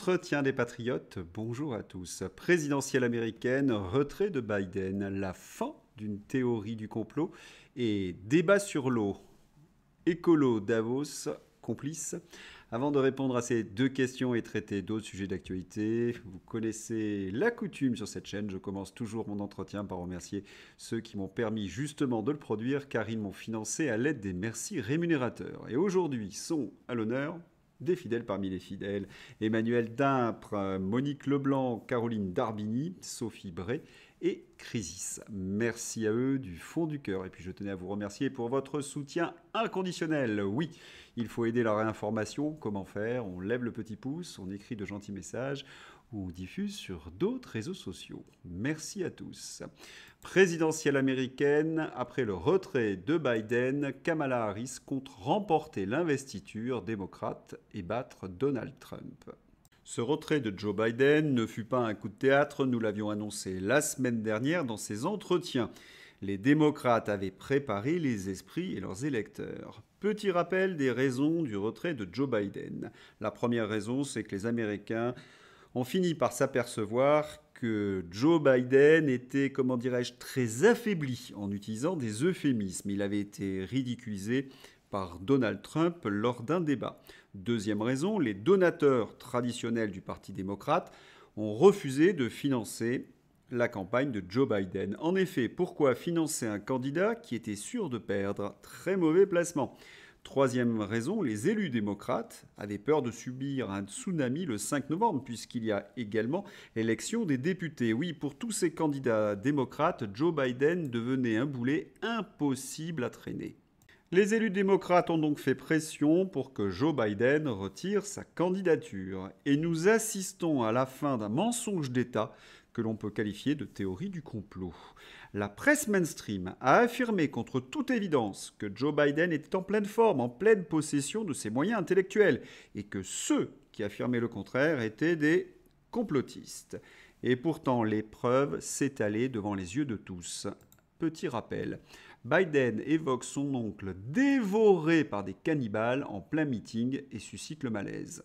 Entretien des patriotes, bonjour à tous. Présidentielle américaine, retrait de Biden, la fin d'une théorie du complot et débat sur l'eau. Écolo Davos, complice. Avant de répondre à ces deux questions et traiter d'autres sujets d'actualité, vous connaissez la coutume sur cette chaîne. Je commence toujours mon entretien par remercier ceux qui m'ont permis justement de le produire car ils m'ont financé à l'aide des merci rémunérateurs. Et aujourd'hui sont à l'honneur des fidèles parmi les fidèles, Emmanuel Dimpre, Monique Leblanc, Caroline Darbigny, Sophie Bray et Crisis. Merci à eux du fond du cœur. Et puis je tenais à vous remercier pour votre soutien inconditionnel. Oui, il faut aider la réinformation. Comment faire On lève le petit pouce, on écrit de gentils messages ou on diffuse sur d'autres réseaux sociaux. Merci à tous. Présidentielle américaine, après le retrait de Biden, Kamala Harris compte remporter l'investiture démocrate et battre Donald Trump. Ce retrait de Joe Biden ne fut pas un coup de théâtre, nous l'avions annoncé la semaine dernière dans ses entretiens. Les démocrates avaient préparé les esprits et leurs électeurs. Petit rappel des raisons du retrait de Joe Biden. La première raison, c'est que les Américains ont fini par s'apercevoir que Joe Biden était, comment dirais-je, très affaibli en utilisant des euphémismes. Il avait été ridiculisé par Donald Trump lors d'un débat. Deuxième raison, les donateurs traditionnels du Parti démocrate ont refusé de financer la campagne de Joe Biden. En effet, pourquoi financer un candidat qui était sûr de perdre Très mauvais placement. Troisième raison, les élus démocrates avaient peur de subir un tsunami le 5 novembre, puisqu'il y a également l'élection des députés. Oui, pour tous ces candidats démocrates, Joe Biden devenait un boulet impossible à traîner. Les élus démocrates ont donc fait pression pour que Joe Biden retire sa candidature. Et nous assistons à la fin d'un mensonge d'État que l'on peut qualifier de théorie du complot. La presse mainstream a affirmé contre toute évidence que Joe Biden était en pleine forme, en pleine possession de ses moyens intellectuels, et que ceux qui affirmaient le contraire étaient des complotistes. Et pourtant, les preuves s'étalaient devant les yeux de tous. Petit rappel, Biden évoque son oncle dévoré par des cannibales en plein meeting et suscite le malaise.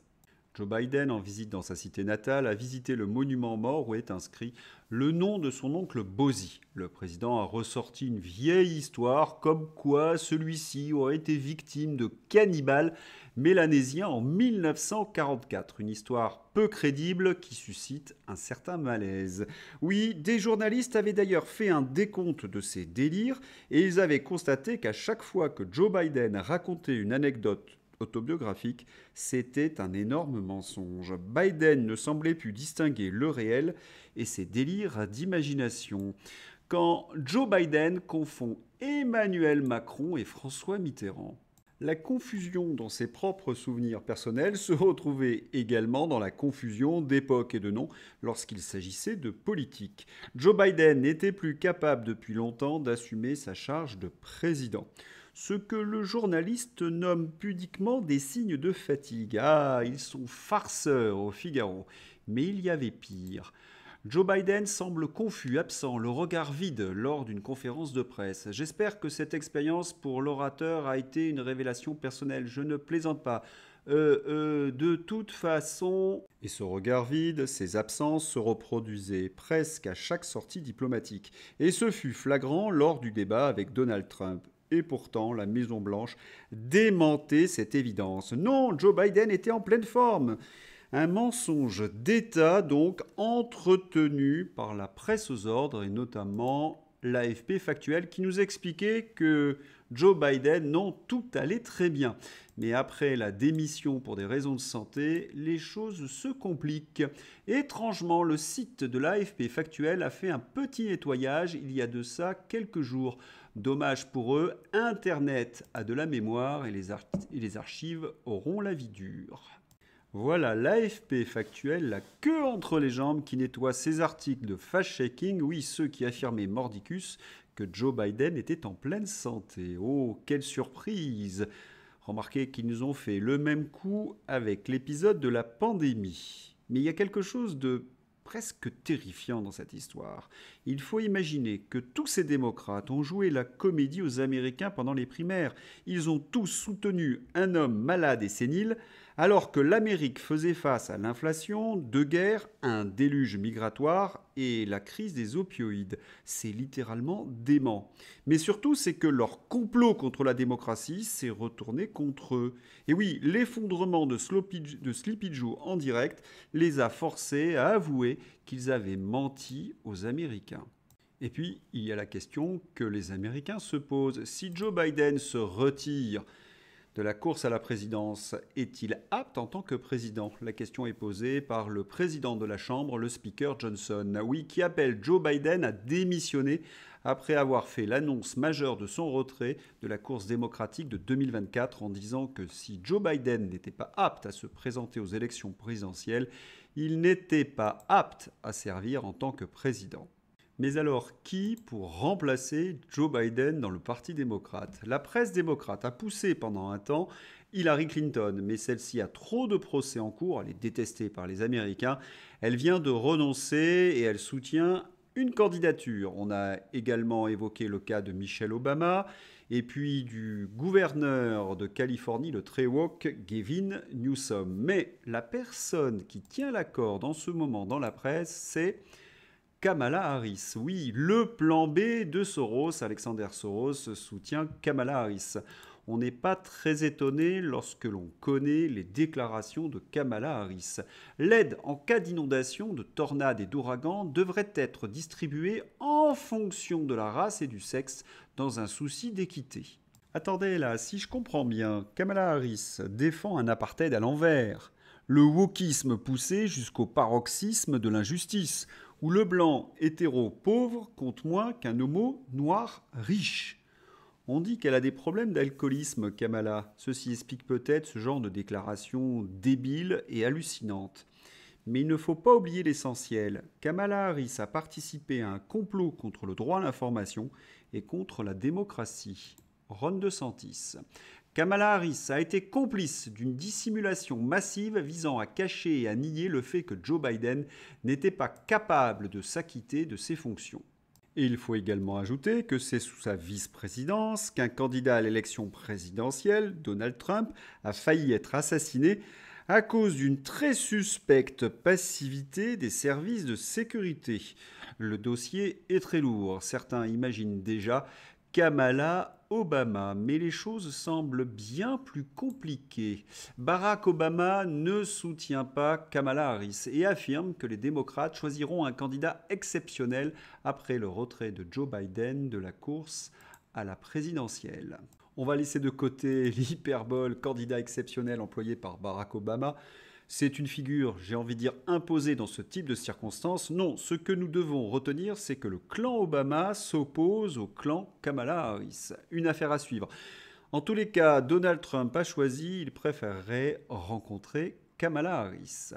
Joe Biden, en visite dans sa cité natale, a visité le monument mort où est inscrit le nom de son oncle Bozzi. Le président a ressorti une vieille histoire comme quoi celui-ci aurait été victime de cannibales mélanésiens en 1944. Une histoire peu crédible qui suscite un certain malaise. Oui, des journalistes avaient d'ailleurs fait un décompte de ces délires et ils avaient constaté qu'à chaque fois que Joe Biden racontait une anecdote autobiographique, c'était un énorme mensonge. Biden ne semblait plus distinguer le réel et ses délires d'imagination. Quand Joe Biden confond Emmanuel Macron et François Mitterrand. La confusion dans ses propres souvenirs personnels se retrouvait également dans la confusion d'époque et de nom lorsqu'il s'agissait de politique. Joe Biden n'était plus capable depuis longtemps d'assumer sa charge de président ce que le journaliste nomme pudiquement des signes de fatigue. Ah, ils sont farceurs au Figaro. Mais il y avait pire. Joe Biden semble confus, absent, le regard vide lors d'une conférence de presse. J'espère que cette expérience pour l'orateur a été une révélation personnelle. Je ne plaisante pas. Euh, euh, de toute façon... Et ce regard vide, ces absences se reproduisaient presque à chaque sortie diplomatique. Et ce fut flagrant lors du débat avec Donald Trump. Et pourtant, la Maison-Blanche démentait cette évidence. Non, Joe Biden était en pleine forme. Un mensonge d'État, donc, entretenu par la presse aux ordres et notamment l'AFP factuel, qui nous expliquait que Joe Biden, non, tout allait très bien. Mais après la démission pour des raisons de santé, les choses se compliquent. Étrangement, le site de l'AFP Factuel a fait un petit nettoyage il y a de ça quelques jours. Dommage pour eux, Internet a de la mémoire et les, archives auront la vie dure. Voilà l'AFP factuel, la queue entre les jambes qui nettoie ses articles de fact fast-shaking », oui ceux qui affirmaient mordicus que Joe Biden était en pleine santé. Oh, quelle surprise Remarquez qu'ils nous ont fait le même coup avec l'épisode de la pandémie. Mais il y a quelque chose de presque terrifiant dans cette histoire. Il faut imaginer que tous ces démocrates ont joué la comédie aux Américains pendant les primaires. Ils ont tous soutenu un homme malade et sénile alors que l'Amérique faisait face à l'inflation, deux guerres, un déluge migratoire et la crise des opioïdes. C'est littéralement dément. Mais surtout, c'est que leur complot contre la démocratie s'est retourné contre eux. Et oui, l'effondrement de, de Sleepy Joe en direct les a forcés à avouer qu'ils avaient menti aux Américains. Et puis, il y a la question que les Américains se posent. Si Joe Biden se retire, de la course à la présidence est-il apte en tant que président La question est posée par le président de la Chambre, le Speaker Johnson, oui, qui appelle Joe Biden à démissionner après avoir fait l'annonce majeure de son retrait de la course démocratique de 2024 en disant que si Joe Biden n'était pas apte à se présenter aux élections présidentielles, il n'était pas apte à servir en tant que président. Mais alors, qui pour remplacer Joe Biden dans le Parti démocrate La presse démocrate a poussé pendant un temps Hillary Clinton, mais celle-ci a trop de procès en cours, elle est détestée par les Américains, elle vient de renoncer et elle soutient une candidature. On a également évoqué le cas de Michelle Obama et puis du gouverneur de Californie, le très woke Gavin Newsom. Mais la personne qui tient la corde en ce moment dans la presse, c'est... Kamala Harris. Oui, le plan B de Soros, Alexander Soros soutient Kamala Harris. On n'est pas très étonné lorsque l'on connaît les déclarations de Kamala Harris. L'aide en cas d'inondation, de tornades et d'ouragans devrait être distribuée en fonction de la race et du sexe dans un souci d'équité. Attendez là, si je comprends bien, Kamala Harris défend un apartheid à l'envers. Le wokisme poussé jusqu'au paroxysme de l'injustice où le blanc hétéro pauvre compte moins qu'un homo noir riche. On dit qu'elle a des problèmes d'alcoolisme, Kamala. Ceci explique peut-être ce genre de déclaration débile et hallucinante. Mais il ne faut pas oublier l'essentiel. Kamala Harris a participé à un complot contre le droit à l'information et contre la démocratie. Ron DeSantis. Kamala Harris a été complice d'une dissimulation massive visant à cacher et à nier le fait que Joe Biden n'était pas capable de s'acquitter de ses fonctions. Et il faut également ajouter que c'est sous sa vice-présidence qu'un candidat à l'élection présidentielle, Donald Trump, a failli être assassiné à cause d'une très suspecte passivité des services de sécurité. Le dossier est très lourd. Certains imaginent déjà Kamala Obama. Mais les choses semblent bien plus compliquées. Barack Obama ne soutient pas Kamala Harris et affirme que les démocrates choisiront un candidat exceptionnel après le retrait de Joe Biden de la course à la présidentielle. On va laisser de côté l'hyperbole candidat exceptionnel employé par Barack Obama. C'est une figure, j'ai envie de dire, imposée dans ce type de circonstances. Non, ce que nous devons retenir, c'est que le clan Obama s'oppose au clan Kamala Harris. Une affaire à suivre. En tous les cas, Donald Trump a choisi, il préférerait rencontrer Kamala Harris.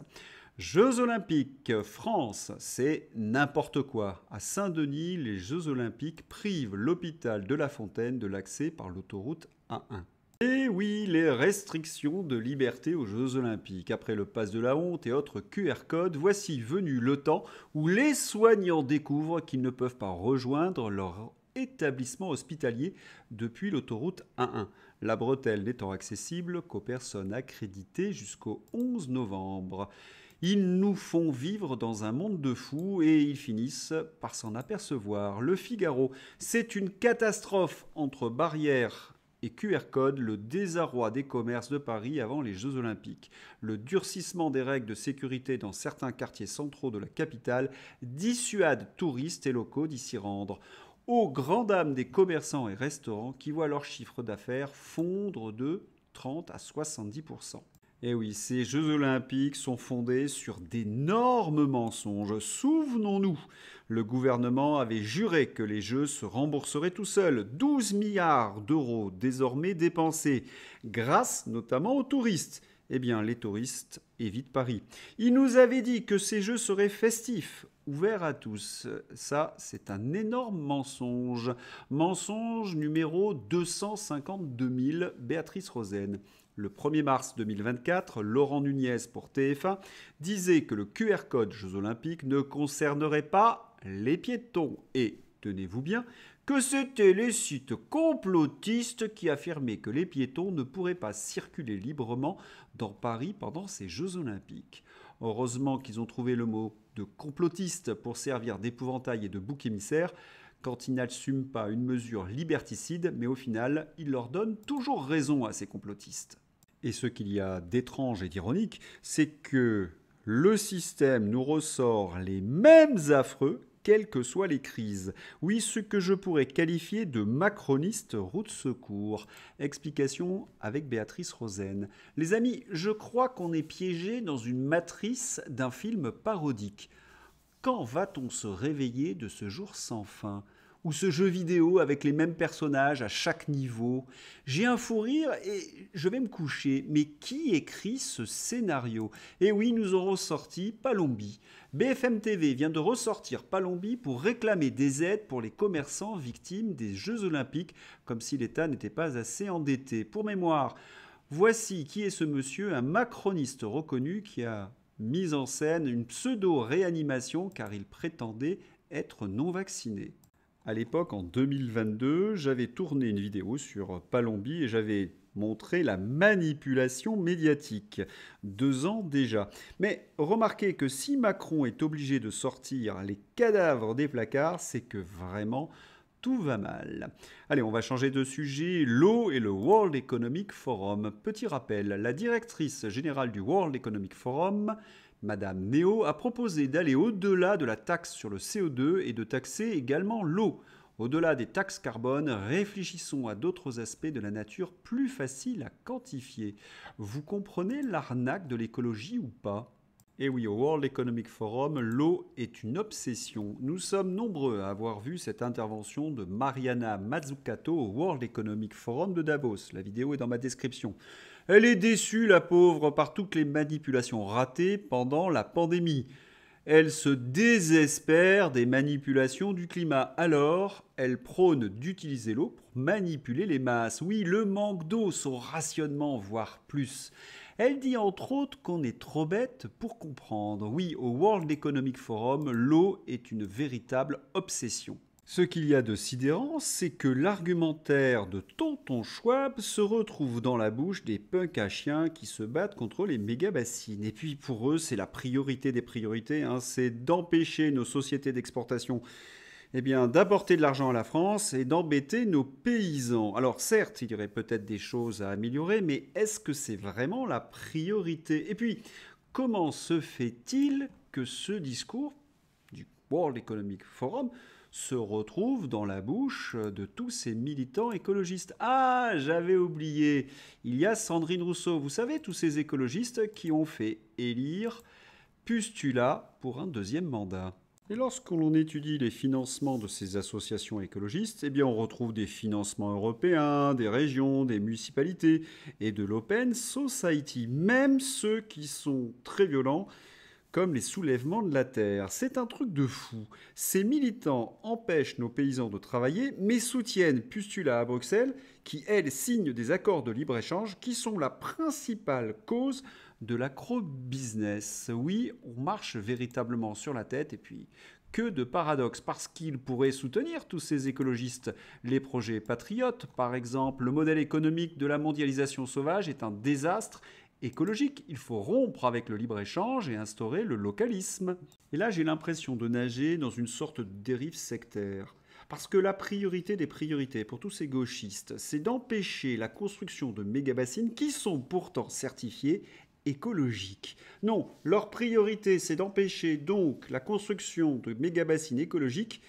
Jeux olympiques, France, c'est n'importe quoi. À Saint-Denis, les Jeux olympiques privent l'hôpital de La Fontaine de l'accès par l'autoroute A1. Et oui, les restrictions de liberté aux Jeux Olympiques. Après le passe de la honte et autres QR codes, voici venu le temps où les soignants découvrent qu'ils ne peuvent pas rejoindre leur établissement hospitalier depuis l'autoroute 1-1, la bretelle n'étant accessible qu'aux personnes accréditées jusqu'au 11 novembre. Ils nous font vivre dans un monde de fous et ils finissent par s'en apercevoir. Le Figaro, c'est une catastrophe entre barrières et QR code, le désarroi des commerces de Paris avant les Jeux olympiques, le durcissement des règles de sécurité dans certains quartiers centraux de la capitale dissuade touristes et locaux d'y s'y rendre. Aux grand dames des commerçants et restaurants qui voient leur chiffre d'affaires fondre de 30 à 70 et eh oui, ces Jeux olympiques sont fondés sur d'énormes mensonges. Souvenons-nous, le gouvernement avait juré que les Jeux se rembourseraient tout seuls. 12 milliards d'euros désormais dépensés, grâce notamment aux touristes. Eh bien, les touristes évitent Paris. Il nous avait dit que ces Jeux seraient festifs, ouvert à tous. Ça, c'est un énorme mensonge. Mensonge numéro 252 000, Béatrice Rosen. Le 1er mars 2024, Laurent Nunez pour TF1 disait que le QR code Jeux Olympiques ne concernerait pas les piétons. Et, tenez-vous bien, que c'était les sites complotistes qui affirmaient que les piétons ne pourraient pas circuler librement dans Paris pendant ces Jeux olympiques. Heureusement qu'ils ont trouvé le mot de complotistes pour servir d'épouvantail et de bouc émissaire quand ils n'assument pas une mesure liberticide, mais au final, ils leur donnent toujours raison à ces complotistes. Et ce qu'il y a d'étrange et d'ironique, c'est que le système nous ressort les mêmes affreux quelles que soient les crises. Oui, ce que je pourrais qualifier de macroniste route secours. Explication avec Béatrice Rosen. Les amis, je crois qu'on est piégé dans une matrice d'un film parodique. Quand va-t-on se réveiller de ce jour sans fin ou ce jeu vidéo avec les mêmes personnages à chaque niveau. J'ai un fou rire et je vais me coucher. Mais qui écrit ce scénario Eh oui, nous aurons sorti Palombi. BFM TV vient de ressortir Palombi pour réclamer des aides pour les commerçants victimes des Jeux Olympiques, comme si l'État n'était pas assez endetté. Pour mémoire, voici qui est ce monsieur, un macroniste reconnu qui a mis en scène une pseudo-réanimation car il prétendait être non vacciné à l'époque, en 2022, j'avais tourné une vidéo sur Palombi et j'avais montré la manipulation médiatique. Deux ans déjà. Mais remarquez que si Macron est obligé de sortir les cadavres des placards, c'est que vraiment tout va mal. Allez, on va changer de sujet. L'eau et le World Economic Forum. Petit rappel, la directrice générale du World Economic Forum, Madame Néo a proposé d'aller au-delà de la taxe sur le CO2 et de taxer également l'eau. Au-delà des taxes carbone, réfléchissons à d'autres aspects de la nature plus faciles à quantifier. Vous comprenez l'arnaque de l'écologie ou pas Eh oui, au World Economic Forum, l'eau est une obsession. Nous sommes nombreux à avoir vu cette intervention de Mariana Mazzucato au World Economic Forum de Davos. La vidéo est dans ma description. Elle est déçue, la pauvre, par toutes les manipulations ratées pendant la pandémie. Elle se désespère des manipulations du climat. Alors, elle prône d'utiliser l'eau pour manipuler les masses. Oui, le manque d'eau, son rationnement, voire plus. Elle dit entre autres qu'on est trop bête pour comprendre. Oui, au World Economic Forum, l'eau est une véritable obsession. Ce qu'il y a de sidérant, c'est que l'argumentaire de Tonton Schwab se retrouve dans la bouche des punks à chiens qui se battent contre les méga bassines. Et puis pour eux, c'est la priorité des priorités, hein. c'est d'empêcher nos sociétés d'exportation eh bien, d'apporter de l'argent à la France et d'embêter nos paysans. Alors certes, il y aurait peut-être des choses à améliorer, mais est-ce que c'est vraiment la priorité Et puis, comment se fait-il que ce discours du World Economic Forum se retrouve dans la bouche de tous ces militants écologistes. Ah, j'avais oublié, il y a Sandrine Rousseau, vous savez, tous ces écologistes qui ont fait élire Pustula pour un deuxième mandat. Et lorsqu'on étudie les financements de ces associations écologistes, eh bien on retrouve des financements européens, des régions, des municipalités et de l'Open Society. Même ceux qui sont très violents, comme les soulèvements de la terre. C'est un truc de fou. Ces militants empêchent nos paysans de travailler, mais soutiennent Pustula à Bruxelles, qui, elle, signe des accords de libre-échange qui sont la principale cause de l'acrobusiness business Oui, on marche véritablement sur la tête, et puis que de paradoxes, parce qu'ils pourraient soutenir tous ces écologistes. Les projets patriotes, par exemple, le modèle économique de la mondialisation sauvage est un désastre écologique. Il faut rompre avec le libre-échange et instaurer le localisme. Et là, j'ai l'impression de nager dans une sorte de dérive sectaire. Parce que la priorité des priorités pour tous ces gauchistes, c'est d'empêcher la construction de mégabassines qui sont pourtant certifiées écologiques. Non, leur priorité, c'est d'empêcher donc la construction de méga écologiques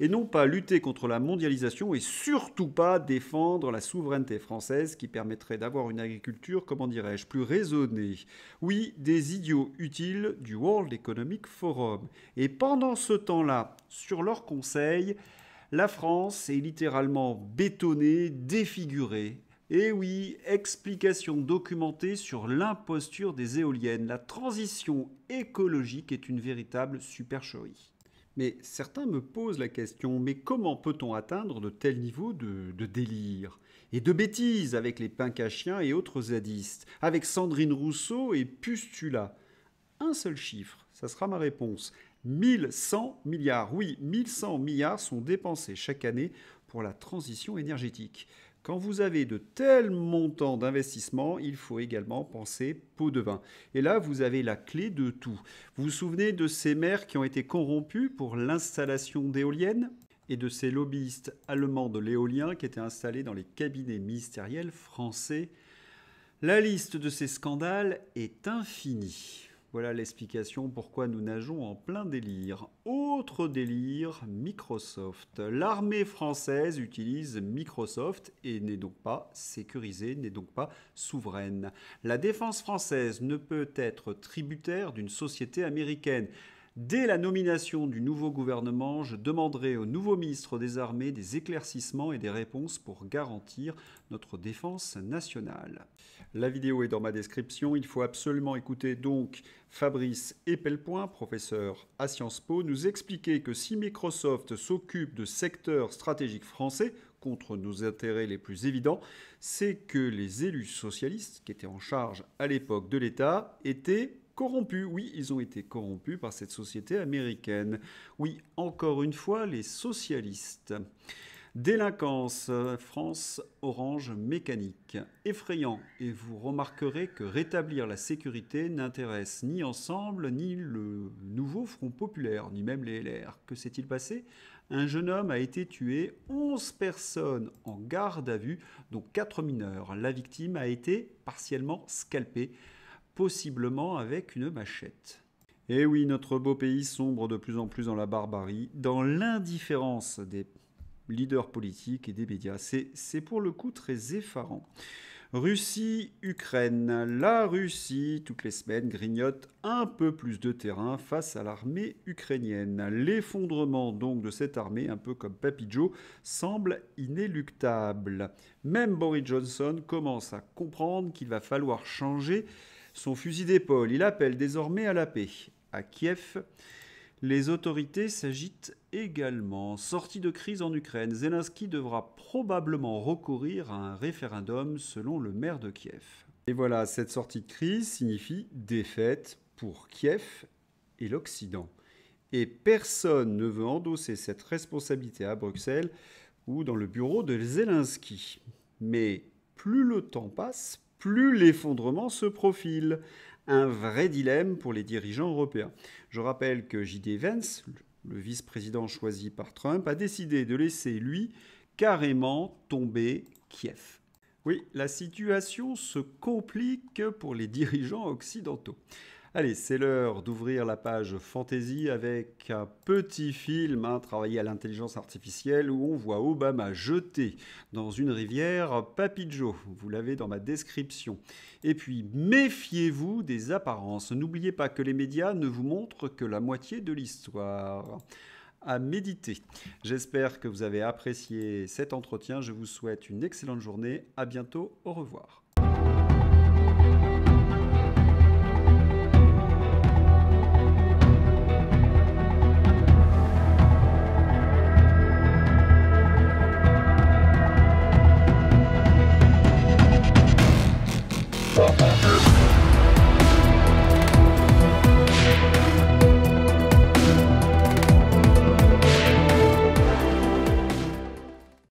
et non pas lutter contre la mondialisation et surtout pas défendre la souveraineté française qui permettrait d'avoir une agriculture, comment dirais-je, plus raisonnée. Oui, des idiots utiles du World Economic Forum. Et pendant ce temps-là, sur leur conseil, la France est littéralement bétonnée, défigurée. Et oui, explication documentée sur l'imposture des éoliennes. La transition écologique est une véritable supercherie. Mais certains me posent la question, mais comment peut-on atteindre de tels niveaux de, délire et de bêtises avec les pincachiens et autres zadistes, avec Sandrine Rousseau et Pustula Un seul chiffre, ça sera ma réponse. 1100 milliards, oui, 1100 milliards sont dépensés chaque année pour la transition énergétique. Quand vous avez de tels montants d'investissement, il faut également penser pot de vin. Et là, vous avez la clé de tout. Vous vous souvenez de ces maires qui ont été corrompus pour l'installation d'éoliennes et de ces lobbyistes allemands de l'éolien qui étaient installés dans les cabinets ministériels français. La liste de ces scandales est infinie. Voilà l'explication pourquoi nous nageons en plein délire. Autre délire, Microsoft. L'armée française utilise Microsoft et n'est donc pas sécurisée, n'est donc pas souveraine. La défense française ne peut être tributaire d'une société américaine. Dès la nomination du nouveau gouvernement, je demanderai au nouveau ministre des Armées des éclaircissements et des réponses pour garantir notre défense nationale. La vidéo est dans ma description. Il faut absolument écouter donc Fabrice Epelpoint, professeur à Sciences Po, nous expliquer que si Microsoft s'occupe de secteurs stratégiques français, contre nos intérêts les plus évidents, c'est que les élus socialistes, qui étaient en charge à l'époque de l'État, étaient corrompus. Oui, ils ont été corrompus par cette société américaine. Oui, encore une fois, les socialistes. Délinquance, France orange mécanique. Effrayant, et vous remarquerez que rétablir la sécurité n'intéresse ni Ensemble, ni le nouveau Front Populaire, ni même les LR. Que s'est-il passé Un jeune homme a été tué, 11 personnes en garde à vue, dont 4 mineurs. La victime a été partiellement scalpée possiblement avec une machette. Et eh oui, notre beau pays sombre de plus en plus dans la barbarie, dans l'indifférence des leaders politiques et des médias. C'est pour le coup très effarant. Russie, Ukraine. La Russie, toutes les semaines, grignote un peu plus de terrain face à l'armée ukrainienne. L'effondrement donc de cette armée, un peu comme Papy Joe, semble inéluctable. Même Boris Johnson commence à comprendre qu'il va falloir changer son fusil d'épaule, il appelle désormais à la paix. À Kiev, les autorités s'agitent également. Sortie de crise en Ukraine, Zelensky devra probablement recourir à un référendum selon le maire de Kiev. Et voilà, cette sortie de crise signifie défaite pour Kiev et l'Occident. Et personne ne veut endosser cette responsabilité à Bruxelles ou dans le bureau de Zelensky. Mais plus le temps passe, plus l'effondrement se profile. Un vrai dilemme pour les dirigeants européens. Je rappelle que J.D. Vance, le vice-président choisi par Trump, a décidé de laisser, lui, carrément tomber Kiev. Oui, la situation se complique pour les dirigeants occidentaux. Allez, c'est l'heure d'ouvrir la page fantasy avec un petit film hein, travaillé à l'intelligence artificielle où on voit Obama jeter dans une rivière Papy Joe. Vous l'avez dans ma description. Et puis, méfiez-vous des apparences. N'oubliez pas que les médias ne vous montrent que la moitié de l'histoire à méditer. J'espère que vous avez apprécié cet entretien. Je vous souhaite une excellente journée. À bientôt. Au revoir.